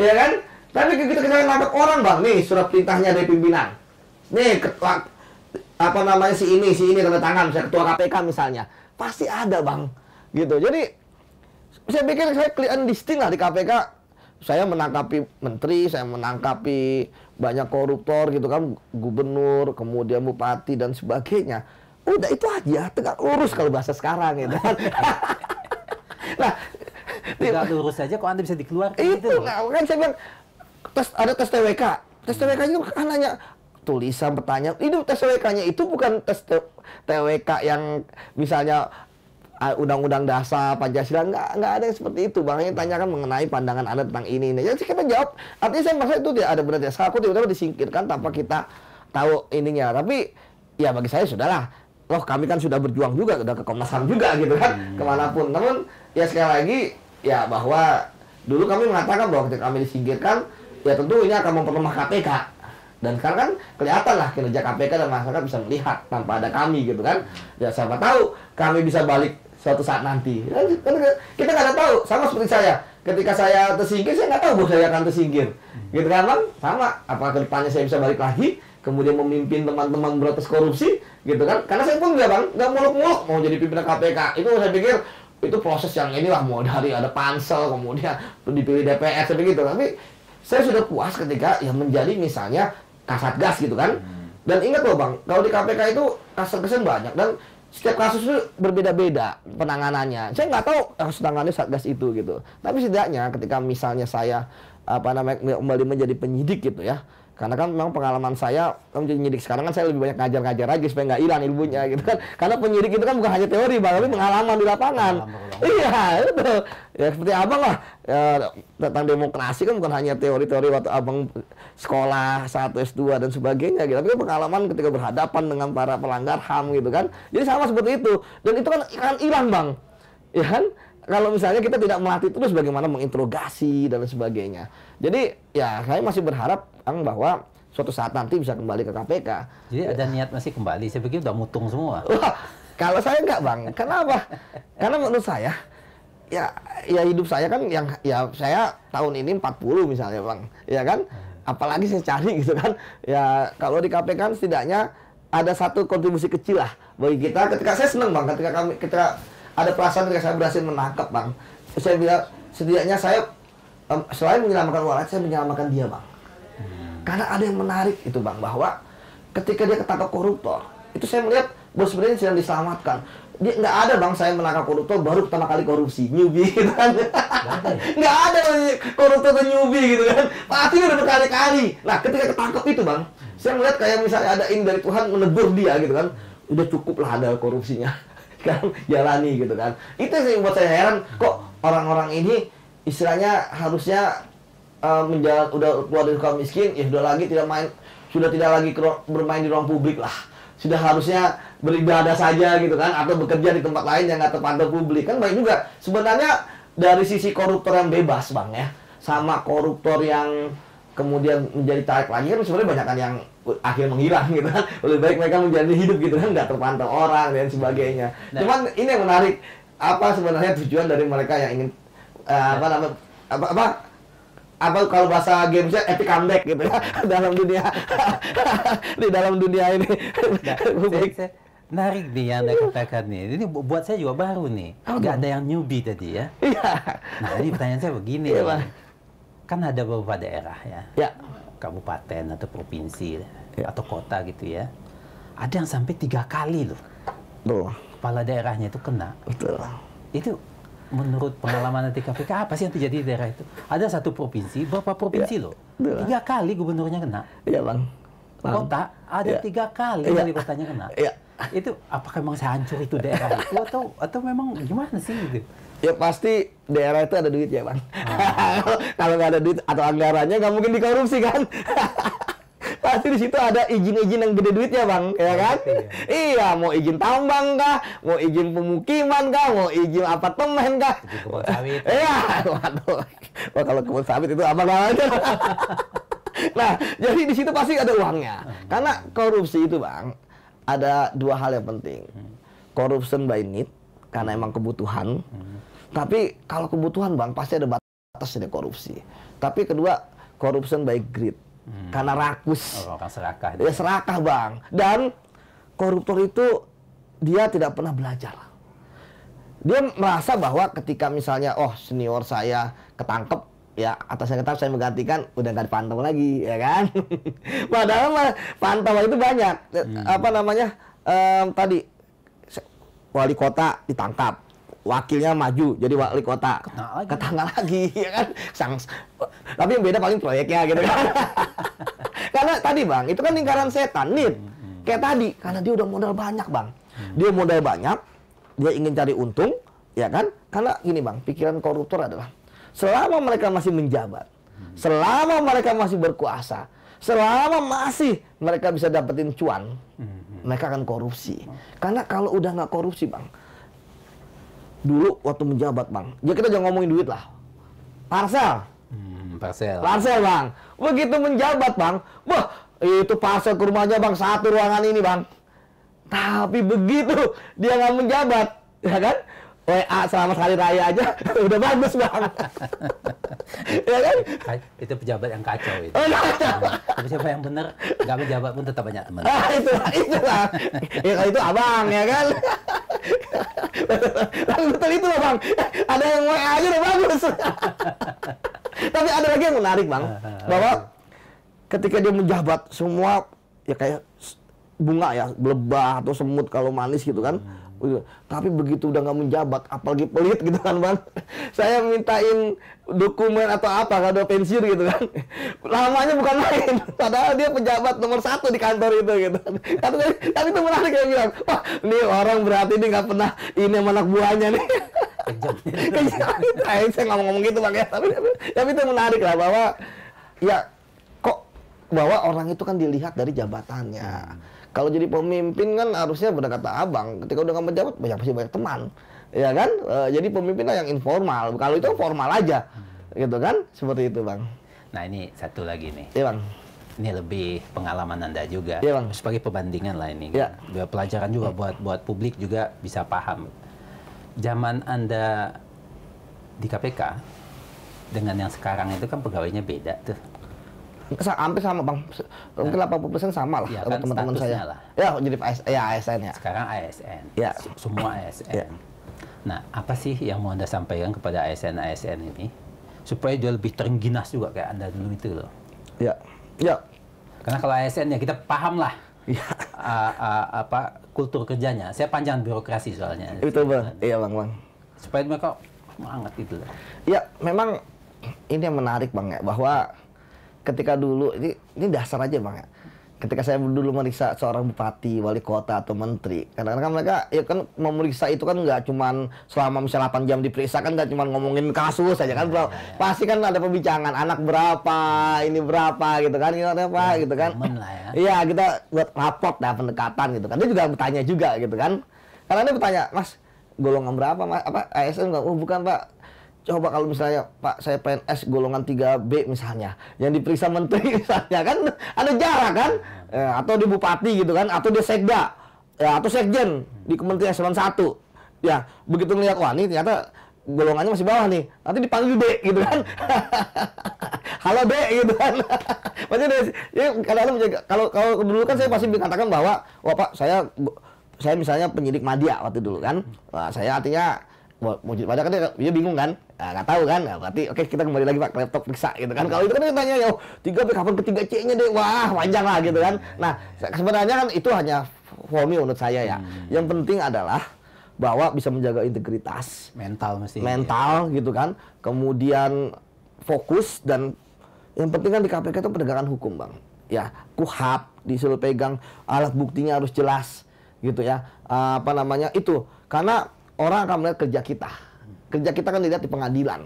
[SPEAKER 1] Ya kan? Tapi kita kenal nangkep orang, Bang. Nih, surat perintahnya dari pimpinan. Nih, ketua apa namanya si ini si ini tanda tangan saya ketua KPK misalnya pasti ada bang gitu jadi saya pikir saya klien distinct lah di KPK saya menangkapi menteri saya menangkapi banyak koruptor gitu kan gubernur kemudian bupati dan sebagainya udah itu aja tegak lurus kalau bahasa sekarang gitu kan nah tegak lurus aja kok anda bisa dikeluarkan gitu itu gitu, kan saya bilang tes ada tes TWK tes TWK itu kan hanya tulisan pertanyaan itu tes TWK-nya itu bukan tes TWK yang misalnya ah, undang-undang dasar Pancasila nggak nggak ada yang seperti itu bang yang tanyakan mengenai pandangan anda tentang ini ini jadi kita jawab artinya saya merasa itu tidak ada benar ya aku tiba-tiba disingkirkan tanpa kita tahu ininya tapi ya bagi saya sudahlah loh kami kan sudah berjuang juga sudah ke Komnas HAM juga gitu kan iya. kemanapun namun ya sekali lagi ya bahwa dulu kami mengatakan bahwa ketika kami disingkirkan ya tentu ini akan memperlemah KPK dan sekarang kan kelihatan lah kinerja KPK dan masyarakat bisa melihat tanpa ada kami gitu kan. Ya siapa tahu kami bisa balik suatu saat nanti. Ya, kan kita nggak ada tahu. Sama seperti saya. Ketika saya tersingkir, saya nggak tahu bahwa saya akan tersingkir. Gitu kan, Bang? Sama. Apakah kedepannya saya bisa balik lagi? Kemudian memimpin teman-teman beratas korupsi? Gitu kan? Karena saya pun nggak, Bang. Nggak muluk-muluk mau jadi pimpinan KPK. Itu saya pikir itu proses yang inilah mau dari ada pansel kemudian dipilih DPR seperti itu tapi saya sudah puas ketika yang menjadi misalnya kasat gas gitu kan. Hmm. Dan ingat loh bang, kalau di KPK itu kasus kesan banyak dan setiap kasus itu berbeda-beda penanganannya. Saya nggak tahu harus tangani satgas itu gitu. Tapi setidaknya ketika misalnya saya apa namanya kembali menjadi penyidik gitu ya, karena kan memang pengalaman saya kan menjadi penyidik sekarang kan saya lebih banyak ngajar-ngajar aja supaya nggak hilang ilmunya hmm. gitu kan karena penyidik itu kan bukan hanya teori bang tapi pengalaman di lapangan iya itu ya seperti abang lah ya, tentang demokrasi kan bukan hanya teori-teori waktu abang sekolah satu S2 dan sebagainya gitu tapi kan pengalaman ketika berhadapan dengan para pelanggar HAM gitu kan jadi sama seperti itu dan itu kan akan hilang bang ya kan kalau misalnya kita tidak melatih terus bagaimana menginterogasi dan sebagainya jadi ya saya masih berharap Bang bahwa suatu saat nanti bisa kembali ke KPK. Jadi ya. ada niat masih kembali? Saya pikir udah mutung semua. Wah, kalau saya enggak bang. Kenapa? Karena menurut saya, ya ya hidup saya kan yang ya saya tahun ini 40 misalnya bang, ya kan? Apalagi saya cari gitu kan. Ya kalau di KPK kan setidaknya ada satu kontribusi kecil lah bagi kita. Ketika saya seneng bang, ketika kami ketika ada perasaan ketika saya berhasil menangkap bang, saya bilang setidaknya saya selain menyelamatkan warga, saya menyelamatkan dia bang karena ada yang menarik itu Bang, bahwa ketika dia ketangkap koruptor, itu saya melihat bos sebenarnya sedang diselamatkan. Dia nggak ada bang saya menangkap koruptor baru pertama kali korupsi newbie gitu kan. Nggak ada koruptor dan newbie gitu kan. Pasti udah berkali-kali. Nah ketika ketangkap itu bang, saya melihat kayak misalnya ada in dari Tuhan menegur dia gitu kan. Udah cukup lah ada korupsinya. Kan jalani gitu kan. Itu sih buat saya heran kok orang-orang ini istilahnya harusnya uh, ah, menjalan, udah keluar dari miskin ya sudah lagi tidak main sudah tidak lagi bermain di ruang publik lah sudah harusnya beribadah saja gitu kan atau bekerja di tempat lain yang nggak terpandang publik kan baik juga sebenarnya dari sisi koruptor yang bebas bang ya sama koruptor yang kemudian menjadi tarik lagi kan sebenarnya banyak kan yang akhir menghilang gitu kan lebih baik mereka menjadi hidup gitu kan nggak terpantau orang dan sebagainya nah. cuman ini yang menarik apa sebenarnya tujuan dari mereka yang ingin uh, nah. apa namanya apa, apa apa kalau bahasa gamesnya epic comeback gitu ya dalam dunia di dalam dunia ini
[SPEAKER 2] nah, saya, menarik nih yang anda katakan nih ini buat saya juga baru nih oh, nggak ada yang newbie tadi ya iya nah ini pertanyaan saya begini iya, ya. kan ada beberapa daerah ya, ya. kabupaten atau provinsi ya. atau kota gitu ya ada yang sampai tiga kali loh Tuh. kepala daerahnya itu kena Betul. itu menurut pengalaman anti KPK apa sih yang terjadi di daerah itu? Ada satu provinsi, berapa provinsi ya, loh? Tiga kali gubernurnya kena. Iya bang. bang. Kota ada ya. tiga kali ya. kotanya kena. Ya. Itu apakah memang saya hancur itu daerah itu atau atau memang gimana
[SPEAKER 1] sih gitu? Ya pasti daerah itu ada duit ya bang. Ah. Kalau nggak ada duit atau anggarannya nggak mungkin dikorupsi kan. pasti di situ ada izin-izin yang gede duitnya bang ya iya, kan ya, ya. iya mau izin tambang kah mau izin pemukiman kah mau izin apa temen kah
[SPEAKER 2] sawit iya
[SPEAKER 1] waduh Wah, oh, kalau kebun sawit itu apa namanya nah jadi di situ pasti ada uangnya karena korupsi itu bang ada dua hal yang penting corruption by need karena emang kebutuhan tapi kalau kebutuhan bang pasti ada batas dari korupsi tapi kedua corruption by greed hmm. karena rakus.
[SPEAKER 2] Oh, serakah.
[SPEAKER 1] Dia ya, serakah bang. Dan koruptor itu dia tidak pernah belajar. Dia merasa bahwa ketika misalnya oh senior saya ketangkep ya atasnya ketangkep saya menggantikan udah nggak dipantau lagi ya kan. Padahal mah pantau itu banyak hmm. apa namanya um, tadi wali kota ditangkap wakilnya maju jadi wali kota ketangga lagi, ketangga lagi ya kan sang tapi yang beda paling proyeknya gitu kan. Iya. Karena tadi Bang, itu kan lingkaran setan nih. Hmm, hmm, hmm. Kayak tadi, karena dia udah modal banyak Bang. Dia modal banyak, dia ingin cari untung, ya kan? Karena gini Bang, pikiran koruptor adalah selama mereka masih menjabat, selama mereka masih berkuasa, selama masih mereka bisa dapetin cuan, mereka akan korupsi. Karena kalau udah nggak korupsi, Bang, dulu waktu menjabat bang ya kita jangan ngomongin duit lah Parsel. Parsel. Parsel bang. Begitu menjabat bang, wah itu parsel ke rumahnya bang satu ruangan ini bang. Tapi begitu dia nggak menjabat, ya kan? WA selamat hari raya aja udah bagus bang.
[SPEAKER 2] ya kan? Itu pejabat yang kacau itu. Oh, iya. Tapi siapa yang benar nggak pejabat pun tetap banyak teman. Ah
[SPEAKER 1] itu itu lah. ya itu abang ya kan. betul itu loh bang. Ada yang WA aja udah bagus. Tapi ada lagi yang menarik, Bang. Ah, ah, ah. Bahwa ketika dia menjabat semua ya kayak bunga ya, lebah atau semut kalau manis gitu kan. Hmm. Tapi begitu udah nggak menjabat, apalagi pelit gitu kan bang. Saya mintain dokumen atau apa kado pensiun gitu kan. Lamanya bukan main. Padahal dia pejabat nomor satu di kantor itu gitu. Tapi, tapi itu menarik yang bilang, wah ini orang berarti ini nggak pernah ini anak buahnya nih. Kejam. Kejam. Iya, iya. saya nggak ngomong gitu bang ya. Tapi, tapi, tapi itu menarik lah bahwa ya kok bahwa orang itu kan dilihat dari jabatannya. Kalau jadi pemimpin kan harusnya kata abang. Ketika udah nggak menjabat banyak pasti banyak teman, ya kan? E, jadi pemimpin yang informal. Kalau itu formal aja, hmm. gitu kan? Seperti itu bang. Nah
[SPEAKER 2] ini satu lagi nih. Iya bang. Ini lebih pengalaman anda juga. Iya bang.
[SPEAKER 1] Sebagai perbandingan
[SPEAKER 2] lah ini. Iya. Kan? Pelajaran juga buat buat publik juga bisa paham. Zaman anda di KPK dengan yang sekarang itu kan pegawainya beda
[SPEAKER 1] tuh hampir sama bang mungkin nah. delapan puluh persen sama lah ya, kan teman-teman saya lah. ya jadi AS, ya ASN ya sekarang ASN ya semua ASN ya. nah apa
[SPEAKER 2] sih yang mau anda sampaikan kepada ASN ASN ini supaya dia lebih terengginas juga kayak anda dulu itu loh ya ya karena kalau ASN ya kita paham lah ya. uh, uh, apa kultur kerjanya saya panjang birokrasi soalnya
[SPEAKER 1] itu bang iya bang bang supaya mereka semangat itu. ya memang ini yang menarik bang ya bahwa ketika dulu ini ini dasar aja bang ya. Ketika saya dulu meriksa seorang bupati, wali kota atau menteri, kadang-kadang kan mereka ya kan memeriksa itu kan nggak cuma selama misalnya 8 jam diperiksa kan nggak cuman ngomongin kasus aja kan, Ya, ya, ya. Pasti kan ada pembicaraan anak berapa, ini berapa gitu kan, ini apa ya, gitu kan. Ya. Iya, ya, kita buat rapot dah pendekatan gitu kan. Dia juga bertanya juga gitu kan. Karena dia bertanya, Mas, golongan berapa mas apa ASN nggak oh bukan pak coba kalau misalnya Pak saya PNS golongan 3B misalnya yang diperiksa menteri misalnya kan ada jarak kan ya, atau di bupati gitu kan atau di sekda ya, atau sekjen di kementerian eselon 1 ya begitu melihat wah ini ternyata golongannya masih bawah nih nanti dipanggil D gitu kan halo D gitu kan maksudnya ya, kalau kalau dulu kan saya pasti mengatakan bahwa wah Pak saya saya misalnya penyidik media waktu dulu kan wah, saya artinya mau, jadi pajak kan dia, bingung kan ah, nggak nah, tahu kan nah, berarti oke okay, kita kembali lagi pak ke laptop periksa gitu kan kalau itu kan dia tanya yo tiga b kapan ketiga c nya deh wah panjang lah gitu kan nah sebenarnya kan itu hanya formil menurut saya ya hmm. yang penting adalah bahwa bisa menjaga integritas mental mesti mental ya. gitu kan kemudian fokus dan yang penting kan di KPK itu penegakan hukum bang ya kuhap disuruh pegang alat buktinya harus jelas gitu ya ah, apa namanya itu karena orang akan melihat kerja kita. Kerja kita kan dilihat di pengadilan.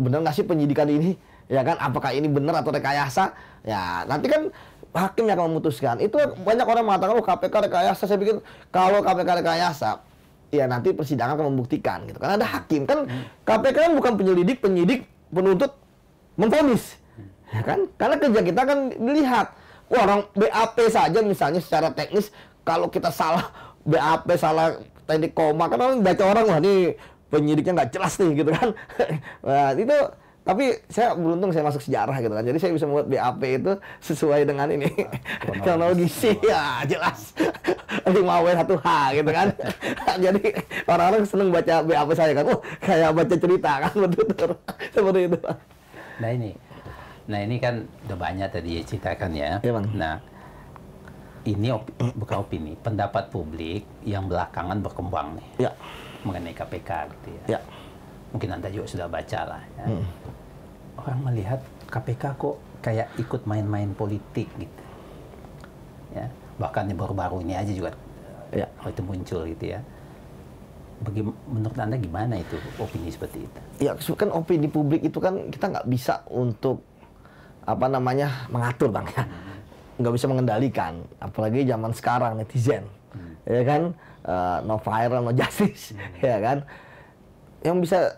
[SPEAKER 1] Benar nggak sih penyidikan ini? Ya kan, apakah ini benar atau rekayasa? Ya, nanti kan hakim yang akan memutuskan. Itu banyak orang mengatakan, oh KPK rekayasa. Saya pikir kalau KPK rekayasa, ya nanti persidangan akan membuktikan gitu kan ada hakim kan KPK kan bukan penyelidik penyidik penuntut memfonis ya kan karena kerja kita kan dilihat orang BAP saja misalnya secara teknis kalau kita salah BAP salah teknik koma kan orang baca orang lah ini penyidiknya nggak jelas nih gitu kan nah, itu tapi saya beruntung saya masuk sejarah gitu kan jadi saya bisa membuat BAP itu sesuai dengan ini teknologi kronologi sih ya jelas 5W 1H gitu kan jadi orang-orang seneng baca BAP saya kan oh kayak baca cerita kan betul seperti itu nah ini
[SPEAKER 2] nah ini kan udah banyak tadi ya ceritakan ya, ya nah ini op, bukan opini, pendapat publik yang belakangan berkembang nih ya. mengenai KPK gitu ya. ya. Mungkin anda juga sudah baca lah. Ya. Hmm. Orang melihat KPK kok kayak ikut main-main politik gitu. Ya, bahkan baru-baru ini aja juga ya. Oh, itu muncul gitu ya. Bagi, menurut anda gimana itu opini seperti
[SPEAKER 1] itu? Ya kan opini publik itu kan kita nggak bisa untuk apa namanya mengatur bang ya. Hmm nggak bisa mengendalikan apalagi zaman sekarang netizen hmm. ya kan uh, no viral no justice hmm. ya kan yang bisa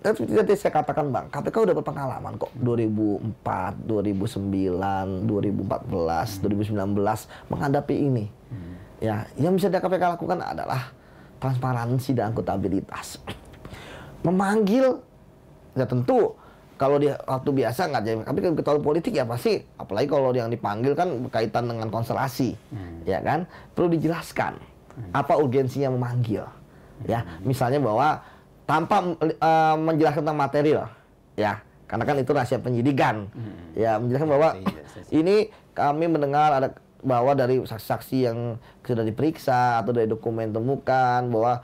[SPEAKER 1] kan tadi saya katakan bang KPK udah berpengalaman kok 2004 2009 2014 hmm. 2019 menghadapi ini hmm. ya yang bisa KPK lakukan adalah transparansi dan akuntabilitas memanggil ya tentu kalau di waktu biasa nggak jadi tapi kalau ketahuan politik ya pasti apalagi kalau yang dipanggil kan berkaitan dengan konstelasi hmm. ya kan perlu dijelaskan hmm. apa urgensinya memanggil ya hmm. misalnya bahwa tanpa uh, menjelaskan tentang material ya karena kan itu rahasia penyidikan hmm. ya menjelaskan bahwa ya, ya, ya, ini kami mendengar ada bahwa dari saksi-saksi yang sudah diperiksa atau dari dokumen temukan bahwa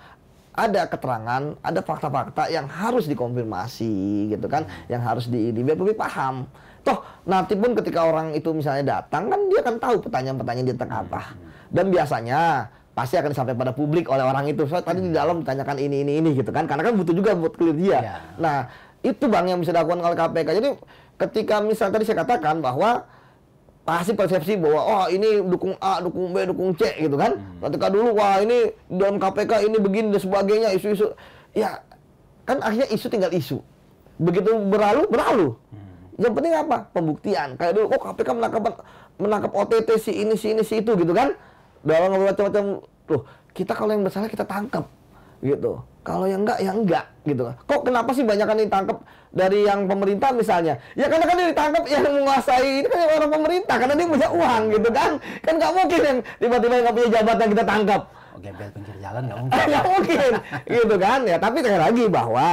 [SPEAKER 1] ada keterangan, ada fakta-fakta yang harus dikonfirmasi gitu kan, hmm. yang harus di, di biar publik paham. Toh nanti pun ketika orang itu misalnya datang kan dia akan tahu pertanyaan-pertanyaan dia tentang hmm. apa. Dan biasanya pasti akan sampai pada publik oleh orang itu. Soalnya tadi di hmm. dalam ditanyakan ini ini ini gitu kan, karena kan butuh juga buat clear dia. Yeah. Nah itu bang yang bisa dilakukan oleh KPK. Jadi ketika misal tadi saya katakan bahwa pasti persepsi bahwa oh ini dukung A, dukung B, dukung C gitu kan. Hmm. Ketika dulu wah ini dalam KPK ini begini dan sebagainya isu-isu ya kan akhirnya isu tinggal isu. Begitu berlalu berlalu. Hmm. Yang penting apa? Pembuktian. Kayak dulu oh KPK menangkap menangkap OTT si ini si ini si itu gitu kan. Dalam macam-macam tuh kita kalau yang bersalah kita tangkap gitu. Kalau yang enggak, yang enggak gitu. Kan. Kok kenapa sih banyak yang ditangkap dari yang pemerintah misalnya? Ya karena kan dia ditangkap yang menguasai ini kan orang pemerintah karena dia punya uang gitu kan. Kan nggak mungkin yang tiba-tiba nggak punya jabatan kita tangkap.
[SPEAKER 2] Oke, biar pinggir jalan nggak
[SPEAKER 1] mungkin. Nggak mungkin gitu kan ya. Tapi sekali lagi bahwa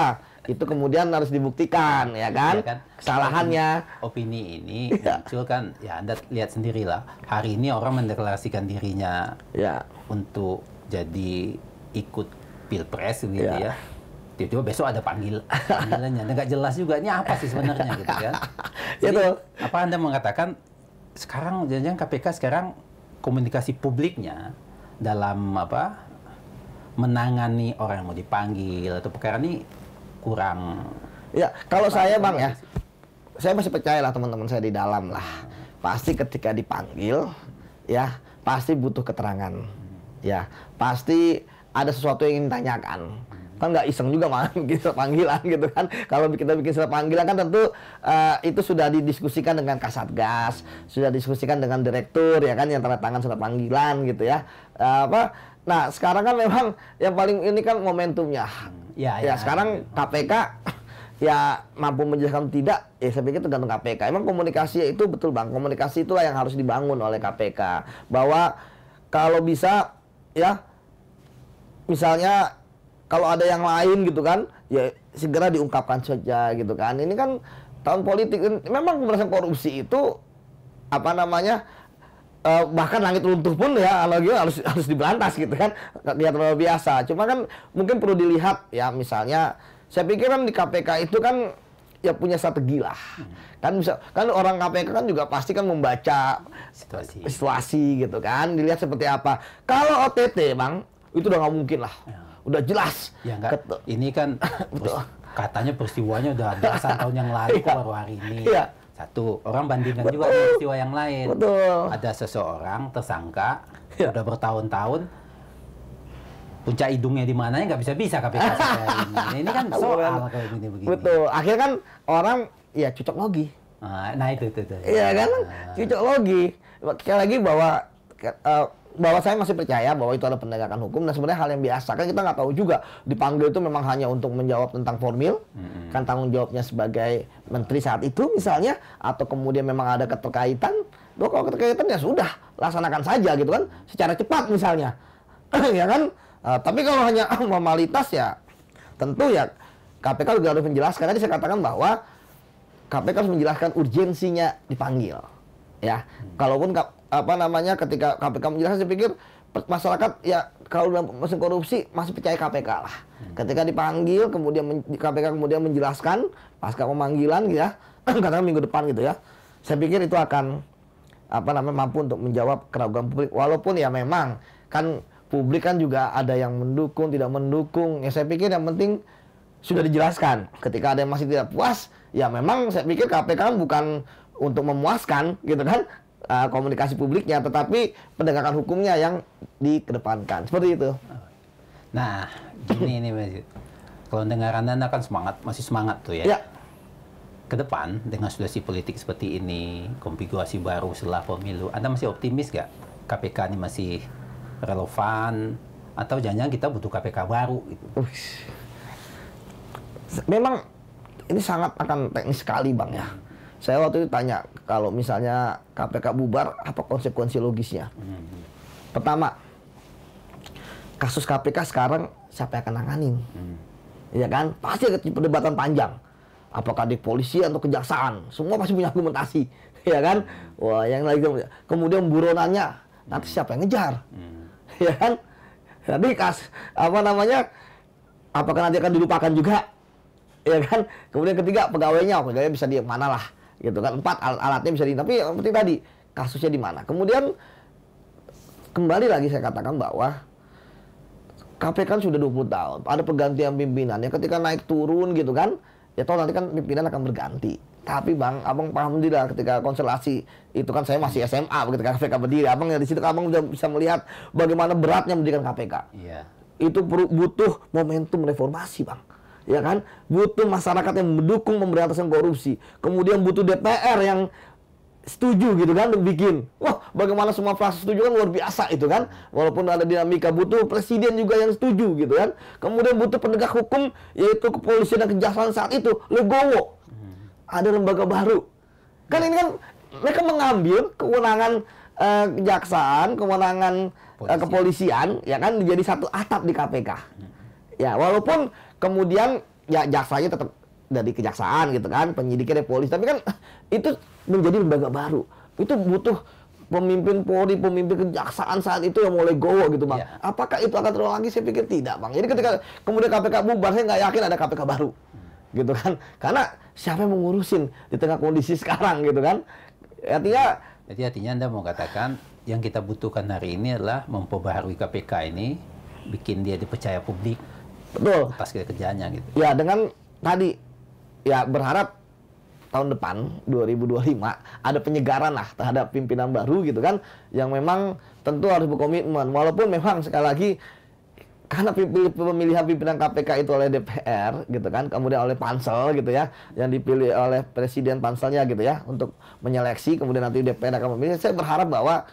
[SPEAKER 1] itu kemudian harus dibuktikan ya kan, ya kan? kesalahannya
[SPEAKER 2] opini ini ya. muncul kan ya anda lihat sendirilah hari ini orang mendeklarasikan dirinya ya. untuk jadi ikut pilpres gitu yeah. ya tiba-tiba besok ada panggil panggilannya nggak jelas juga ini apa sih sebenarnya gitu kan iya jadi Itu. apa anda mengatakan sekarang jangan jangan KPK sekarang komunikasi publiknya dalam apa menangani orang yang mau dipanggil atau perkara ini
[SPEAKER 1] kurang ya kalau saya bang ya sih? saya masih percaya lah teman-teman saya di dalam lah pasti ketika dipanggil ya pasti butuh keterangan ya pasti ada sesuatu yang ingin tanyakan kan nggak iseng juga mah bikin surat panggilan gitu kan kalau kita bikin surat panggilan kan tentu uh, itu sudah didiskusikan dengan kasatgas sudah didiskusikan dengan direktur ya kan yang tanda tangan surat panggilan gitu ya uh, apa nah sekarang kan memang yang paling ini kan momentumnya ya, ya, ya sekarang ya. KPK ya mampu menjelaskan tidak ya saya pikir tergantung KPK emang komunikasi itu betul bang komunikasi itulah yang harus dibangun oleh KPK bahwa kalau bisa ya misalnya kalau ada yang lain gitu kan ya segera diungkapkan saja gitu kan ini kan tahun politik memang pemberantasan korupsi itu apa namanya eh, bahkan langit runtuh pun ya analogi harus harus diberantas gitu kan lihat terlalu biasa cuma kan mungkin perlu dilihat ya misalnya saya pikir kan di KPK itu kan ya punya strategi lah hmm. kan bisa kan orang KPK kan juga pasti kan membaca situasi, situasi gitu kan dilihat seperti apa kalau OTT bang itu udah nggak mungkin lah. Ya. Udah jelas. Ya, enggak. Ket... Ini kan
[SPEAKER 2] katanya peristiwanya udah belasan tahun yang lalu ya. baru hari ini. ya. Satu, orang bandingkan Betul. juga dengan peristiwa yang lain. Betul. Ada seseorang tersangka ya. udah bertahun-tahun puncak hidungnya di mananya nggak bisa bisa KPK ini. Nah, ini kan soal kayak gini begini.
[SPEAKER 1] Betul. Akhirnya kan orang ya cocok logi.
[SPEAKER 2] Ah, nah, itu itu. Iya
[SPEAKER 1] kan? Nah. Cocok logi. Sekali lagi bahwa uh, bahwa saya masih percaya bahwa itu ada penegakan hukum dan nah, sebenarnya hal yang biasa kan kita nggak tahu juga dipanggil itu memang hanya untuk menjawab tentang formil hmm. kan tanggung jawabnya sebagai menteri saat itu misalnya atau kemudian memang ada keterkaitan loh kalau keterkaitan ya sudah laksanakan saja gitu kan secara cepat misalnya ya kan uh, tapi kalau hanya formalitas ya tentu ya KPK juga harus menjelaskan tadi saya katakan bahwa KPK harus menjelaskan urgensinya dipanggil ya hmm. kalaupun apa namanya ketika KPK menjelaskan saya pikir masyarakat ya kalau dalam mesin korupsi masih percaya KPK lah. Ketika dipanggil kemudian men, KPK kemudian menjelaskan pasca pemanggilan gitu ya, katakan minggu depan gitu ya. Saya pikir itu akan apa namanya mampu untuk menjawab keraguan publik walaupun ya memang kan publik kan juga ada yang mendukung, tidak mendukung. Ya saya pikir yang penting sudah dijelaskan. Ketika ada yang masih tidak puas, ya memang saya pikir KPK bukan untuk memuaskan gitu kan uh, komunikasi publiknya, tetapi penegakan hukumnya yang dikedepankan. Seperti itu.
[SPEAKER 2] Nah, gini ini Mas. Kalau dengar Anda kan semangat, masih semangat tuh ya. ya. Kedepan dengan situasi politik seperti ini, konfigurasi baru setelah pemilu, Anda masih optimis nggak KPK ini masih relevan atau jangan-jangan kita butuh KPK baru gitu?
[SPEAKER 1] Memang ini sangat akan teknis sekali bang ya. Saya waktu itu tanya, kalau misalnya KPK bubar, apa konsekuensi logisnya? Hmm. Pertama, kasus KPK sekarang siapa yang akan nanganin? Hmm. Ya kan? Pasti ada perdebatan panjang. Apakah di polisi atau kejaksaan? Semua pasti punya argumentasi. Ya kan? Wah, yang lagi kemudian buronannya nanti siapa yang ngejar? Hmm. Ya kan? Nanti kas apa namanya? Apakah nanti akan dilupakan juga? ya kan kemudian ketiga pegawainya pegawainya bisa di mana lah gitu kan empat alatnya bisa di tapi seperti tadi kasusnya di mana kemudian kembali lagi saya katakan bahwa KPK kan sudah 20 tahun ada pergantian pimpinan ya ketika naik turun gitu kan ya toh nanti kan pimpinan akan berganti tapi bang abang paham tidak ketika konstelasi itu kan saya masih SMA begitu KPK kan berdiri abang ya di situ abang sudah bisa melihat bagaimana beratnya mendirikan KPK iya. itu butuh momentum reformasi bang ya kan? Butuh masyarakat yang mendukung pemberantasan korupsi. Kemudian butuh DPR yang setuju gitu kan untuk bikin. Wah, bagaimana semua fraksi setuju kan luar biasa itu kan. Walaupun ada dinamika butuh presiden juga yang setuju gitu kan. Kemudian butuh penegak hukum yaitu kepolisian dan kejaksaan saat itu legowo. Hmm. Ada lembaga baru. Kan ini kan mereka mengambil kewenangan eh, kejaksaan, kewenangan eh, kepolisian ya kan menjadi satu atap di KPK. Hmm. Ya, walaupun kemudian ya jaksanya tetap dari kejaksaan gitu kan, penyidiknya dari polisi. Tapi kan itu menjadi lembaga baru. Itu butuh pemimpin Polri, pemimpin kejaksaan saat itu yang mulai gowo gitu bang. ya. Apakah itu akan terulang lagi? Saya pikir tidak bang. Jadi ketika kemudian KPK bubar, saya nggak yakin ada KPK baru, hmm. gitu kan? Karena siapa yang mengurusin di tengah kondisi sekarang gitu kan?
[SPEAKER 2] Artinya, jadi artinya anda mau katakan yang kita butuhkan hari ini adalah memperbaharui KPK ini, bikin dia dipercaya publik, Betul. Pas kerjanya gitu. Ya
[SPEAKER 1] dengan tadi ya berharap tahun depan 2025 ada penyegaran lah terhadap pimpinan baru gitu kan yang memang tentu harus berkomitmen walaupun memang sekali lagi karena pemilihan pimpinan KPK itu oleh DPR gitu kan kemudian oleh pansel gitu ya yang dipilih oleh presiden panselnya gitu ya untuk menyeleksi kemudian nanti DPR akan memilih saya berharap bahwa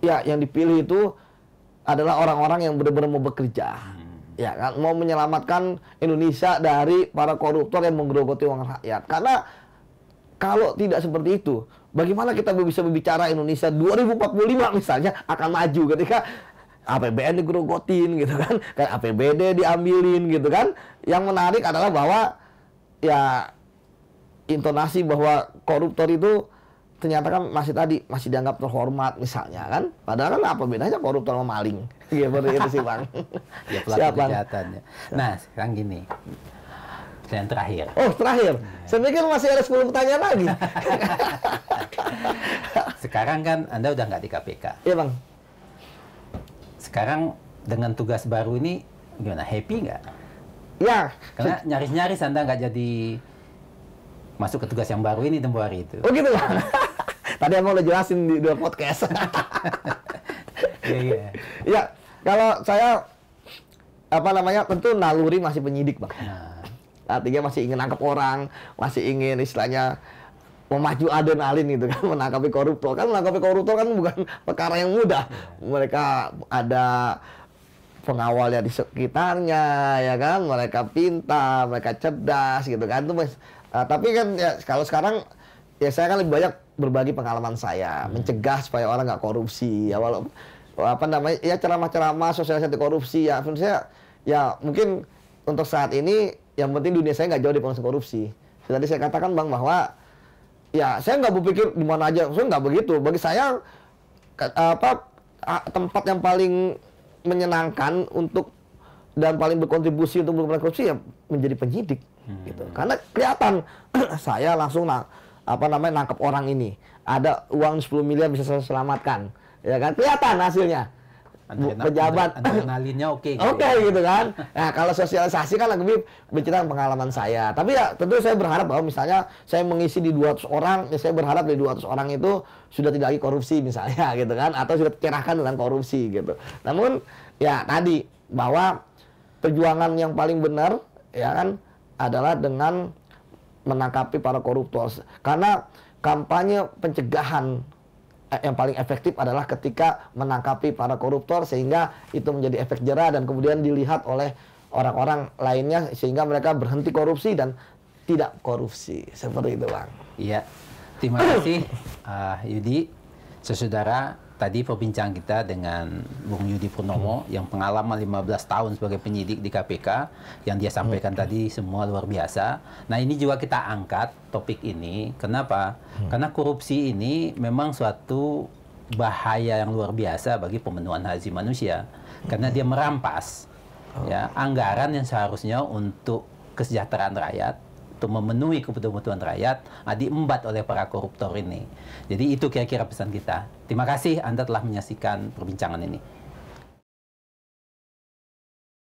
[SPEAKER 1] ya yang dipilih itu adalah orang-orang yang benar-benar mau bekerja ya kan mau menyelamatkan Indonesia dari para koruptor yang menggerogoti uang rakyat karena kalau tidak seperti itu bagaimana kita bisa berbicara Indonesia 2045 misalnya akan maju ketika APBN digerogotin gitu kan kayak APBD diambilin gitu kan yang menarik adalah bahwa ya intonasi bahwa koruptor itu ternyata kan masih tadi masih dianggap terhormat misalnya kan padahal kan apa bedanya koruptor sama maling Iya gitu itu sih bang ya pelaku kejahatan nah sekarang gini yang terakhir oh terakhir nah. saya pikir masih ada 10 pertanyaan lagi
[SPEAKER 2] sekarang kan anda udah nggak di KPK iya bang sekarang dengan tugas baru ini gimana happy nggak ya karena nyaris-nyaris anda nggak jadi masuk ke tugas yang baru ini tempo hari itu. Oh
[SPEAKER 1] gitu Tadi emang udah jelasin di dua podcast. Iya yeah. Ya iya, kalau saya apa namanya tentu naluri masih penyidik bang. Nah. Artinya masih ingin nangkap orang, masih ingin istilahnya memacu adrenalin gitu kan menangkapi koruptor kan menangkapi koruptor kan bukan perkara yang mudah iya. mereka ada pengawalnya di sekitarnya ya kan mereka pintar mereka cerdas gitu kan itu Uh, tapi kan ya, kalau sekarang ya saya kan lebih banyak berbagi pengalaman saya, hmm. mencegah supaya orang nggak korupsi. Ya walau apa namanya ya ceramah-ceramah sosialisasi korupsi ya saya ya mungkin untuk saat ini yang penting dunia saya nggak jauh dari penghasil korupsi. Tadi saya katakan bang bahwa ya saya nggak berpikir di mana aja, saya nggak begitu. Bagi saya apa tempat yang paling menyenangkan untuk dan paling berkontribusi untuk melakukan korupsi ya menjadi penyidik hmm. gitu karena kelihatan saya langsung nang, apa namanya nangkep orang ini ada uang 10 miliar bisa saya selamatkan ya kan kelihatan hasilnya Adrenal, pejabat
[SPEAKER 2] adrenalinnya oke okay, gitu ya. oke okay, ya.
[SPEAKER 1] gitu kan nah kalau sosialisasi kan lebih bercerita pengalaman saya tapi ya tentu saya berharap bahwa misalnya saya mengisi di 200 orang ya saya berharap di 200 orang itu sudah tidak lagi korupsi misalnya gitu kan atau sudah tercerahkan dengan korupsi gitu namun ya tadi bahwa perjuangan yang paling benar ya kan adalah dengan menangkapi para koruptor. Karena kampanye pencegahan eh, yang paling efektif adalah ketika menangkapi para koruptor sehingga itu menjadi efek jerah dan kemudian dilihat oleh orang-orang lainnya sehingga mereka berhenti korupsi dan tidak korupsi seperti itu bang.
[SPEAKER 2] Iya, terima kasih uh, Yudi, sesudara tadi perbincangan kita dengan Bung Yudi Purnomo hmm. yang pengalaman 15 tahun sebagai penyidik di KPK yang dia sampaikan hmm. tadi semua luar biasa. Nah, ini juga kita angkat topik ini. Kenapa? Hmm. Karena korupsi ini memang suatu bahaya yang luar biasa bagi pemenuhan hak asasi manusia karena dia hmm. merampas oh. ya anggaran yang seharusnya untuk kesejahteraan rakyat untuk memenuhi kebutuhan kebutuhan rakyat, diembat oleh para koruptor ini. Jadi itu kira-kira pesan kita. Terima kasih Anda telah menyaksikan perbincangan ini.